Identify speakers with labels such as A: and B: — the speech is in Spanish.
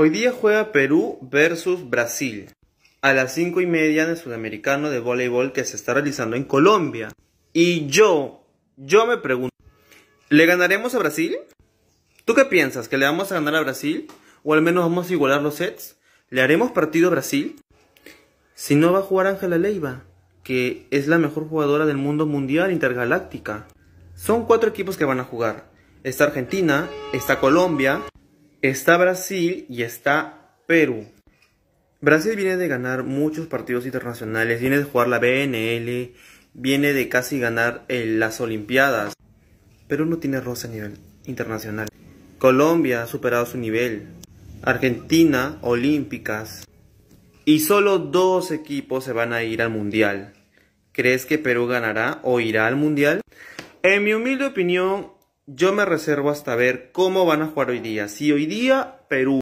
A: Hoy día juega Perú versus Brasil a las 5 y media en el Sudamericano de Voleibol que se está realizando en Colombia. Y yo, yo me pregunto, ¿le ganaremos a Brasil? ¿Tú qué piensas? ¿Que le vamos a ganar a Brasil? ¿O al menos vamos a igualar los sets? ¿Le haremos partido a Brasil? Si no va a jugar Ángela Leiva, que es la mejor jugadora del mundo mundial intergaláctica. Son cuatro equipos que van a jugar. Está Argentina, está Colombia, Está Brasil y está Perú. Brasil viene de ganar muchos partidos internacionales, viene de jugar la BNL, viene de casi ganar eh, las Olimpiadas. Perú no tiene rosa a nivel internacional. Colombia ha superado su nivel. Argentina, Olímpicas. Y solo dos equipos se van a ir al Mundial. ¿Crees que Perú ganará o irá al Mundial? En mi humilde opinión, yo me reservo hasta ver cómo van a jugar hoy día. Si hoy día Perú